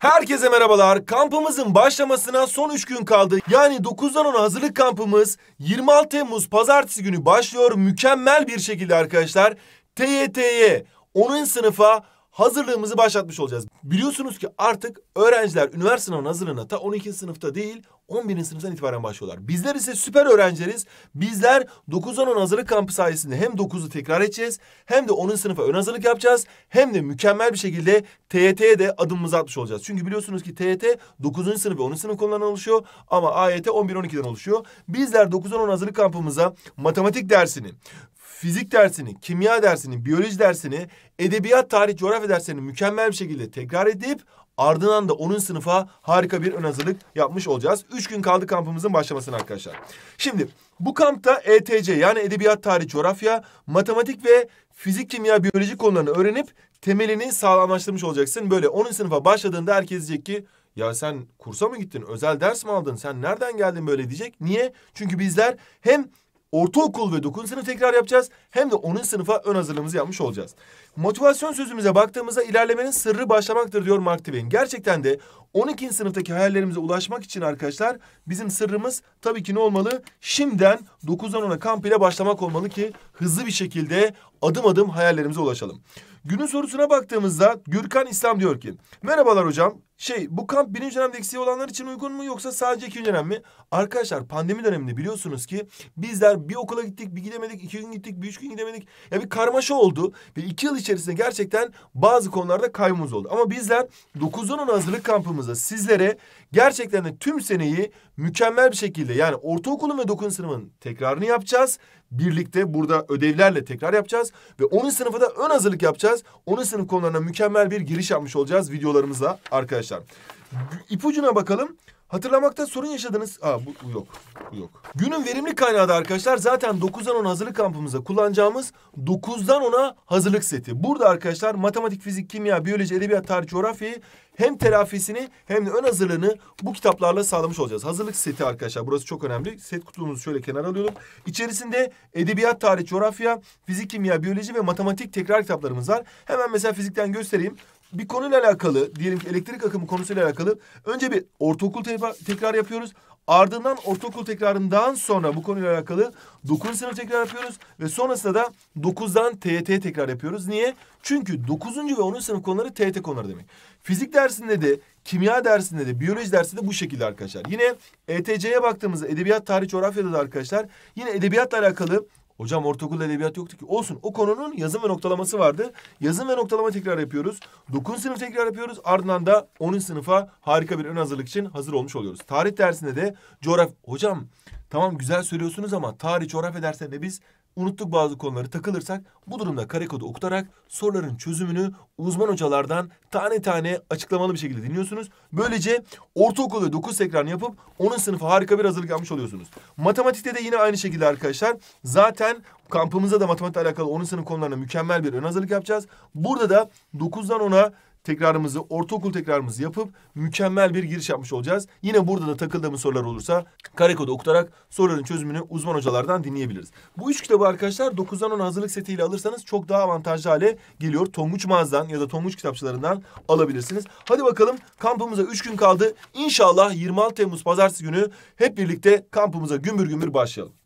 Herkese merhabalar. Kampımızın başlamasına son 3 gün kaldı. Yani 9'dan 10'a hazırlık kampımız 26 Temmuz pazartesi günü başlıyor. Mükemmel bir şekilde arkadaşlar. TYT'ye 10. sınıfa hazırlığımızı başlatmış olacağız. Biliyorsunuz ki artık öğrenciler üniversite sınavının hazırlığına ta 12. sınıfta değil 11. sınıftan itibaren başlıyorlar. Bizler ise süper öğrencileriz. Bizler 9 10 hazırlık kampı sayesinde hem 9'u tekrar edeceğiz hem de 10. sınıfa ön hazırlık yapacağız hem de mükemmel bir şekilde TYT'ye de adımımızı atmış olacağız. Çünkü biliyorsunuz ki TYT 9. sınıf ve 10. sınıf konularından oluşuyor ama AYT 11-12'den oluşuyor. Bizler 9 10 hazırlık kampımıza matematik dersini, fizik dersini, kimya dersini, biyoloji dersini, edebiyat, tarih, coğrafya derslerini mükemmel bir şekilde tekrar edip ardından da onun sınıfa harika bir ön hazırlık yapmış olacağız. Üç gün kaldı kampımızın başlamasına arkadaşlar. Şimdi bu kampta ETC yani edebiyat, tarih, coğrafya, matematik ve fizik, kimya, biyoloji konularını öğrenip temelini sağlamlaştırmış olacaksın. Böyle onun sınıfa başladığında herkes diyecek ki ya sen kursa mı gittin? Özel ders mi aldın? Sen nereden geldin böyle diyecek. Niye? Çünkü bizler hem ortaokul ve dokuzuncu sınıf tekrar yapacağız. Hem de onun sınıfa ön hazırlığımızı yapmış olacağız. Motivasyon sözümüze baktığımızda ilerlemenin sırrı başlamaktır diyor Mark Twain. Gerçekten de 12. sınıftaki hayallerimize ulaşmak için arkadaşlar bizim sırrımız tabii ki ne olmalı? Şimdiden 9'dan 10'a kamp ile başlamak olmalı ki hızlı bir şekilde adım adım hayallerimize ulaşalım. Günün sorusuna baktığımızda Gürkan İslam diyor ki Merhabalar hocam şey bu kamp birinci dönemde eksiği olanlar için uygun mu yoksa sadece ikinci dönem mi? Arkadaşlar pandemi döneminde biliyorsunuz ki bizler bir okula gittik bir gidemedik iki gün gittik bir üç gün gidemedik. Ya bir karmaşa oldu ve iki yıl içerisinde gerçekten bazı konularda kaybımız oldu. Ama bizler 9-10 hazırlık kampımızda sizlere gerçekten de tüm seneyi mükemmel bir şekilde yani ortaokulun ve 9. sınıfın tekrarını yapacağız. Birlikte burada ödevlerle tekrar yapacağız ve 10. sınıfa da ön hazırlık yapacağız. 10. sınıf konularına mükemmel bir giriş yapmış olacağız videolarımızla arkadaşlar arkadaşlar. İpucuna bakalım. Hatırlamakta sorun yaşadınız. Aa bu, bu yok. Bu yok. Günün verimli kaynağı da arkadaşlar zaten 9'dan 10 hazırlık kampımızda kullanacağımız 9'dan 10'a hazırlık seti. Burada arkadaşlar matematik, fizik, kimya, biyoloji, edebiyat, tarih, coğrafyayı hem telafisini hem de ön hazırlığını bu kitaplarla sağlamış olacağız. Hazırlık seti arkadaşlar burası çok önemli. Set kutumuzu şöyle kenara alıyorum. İçerisinde edebiyat, tarih, coğrafya, fizik, kimya, biyoloji ve matematik tekrar kitaplarımız var. Hemen mesela fizikten göstereyim bir konuyla alakalı diyelim ki elektrik akımı konusuyla alakalı önce bir ortaokul te tekrar yapıyoruz. Ardından ortaokul tekrarından sonra bu konuyla alakalı 9. sınıf tekrar yapıyoruz ve sonrasında da 9'dan TYT tekrar yapıyoruz. Niye? Çünkü 9. ve 10. sınıf konuları TYT konuları demek. Fizik dersinde de, kimya dersinde de, biyoloji dersinde de bu şekilde arkadaşlar. Yine ETC'ye baktığımızda edebiyat, tarih, coğrafyada da arkadaşlar yine edebiyatla alakalı Hocam ortaokulda edebiyat yoktu ki. Olsun o konunun yazım ve noktalaması vardı. Yazım ve noktalama tekrar yapıyoruz. dokuz sınıf tekrar yapıyoruz. Ardından da on sınıfa harika bir ön hazırlık için hazır olmuş oluyoruz. Tarih dersinde de coğrafya... Hocam tamam güzel söylüyorsunuz ama tarih coğrafya derslerinde biz unuttuk bazı konuları takılırsak bu durumda kare kodu okutarak soruların çözümünü uzman hocalardan tane tane açıklamalı bir şekilde dinliyorsunuz. Böylece ortaokulda 9 ekran yapıp onun sınıfı harika bir hazırlık yapmış oluyorsunuz. Matematikte de yine aynı şekilde arkadaşlar. Zaten kampımızda da matematikle alakalı 10. sınıf konularına mükemmel bir ön hazırlık yapacağız. Burada da 9'dan 10'a tekrarımızı, ortaokul tekrarımızı yapıp mükemmel bir giriş yapmış olacağız. Yine burada da takıldığımız sorular olursa karekoda okutarak soruların çözümünü uzman hocalardan dinleyebiliriz. Bu üç kitabı arkadaşlar 9'dan 10 hazırlık setiyle alırsanız çok daha avantajlı hale geliyor. Tonguç Mağaz'dan ya da Tonguç kitapçılarından alabilirsiniz. Hadi bakalım kampımıza üç gün kaldı. İnşallah 26 Temmuz pazartesi günü hep birlikte kampımıza gümbür gümbür başlayalım.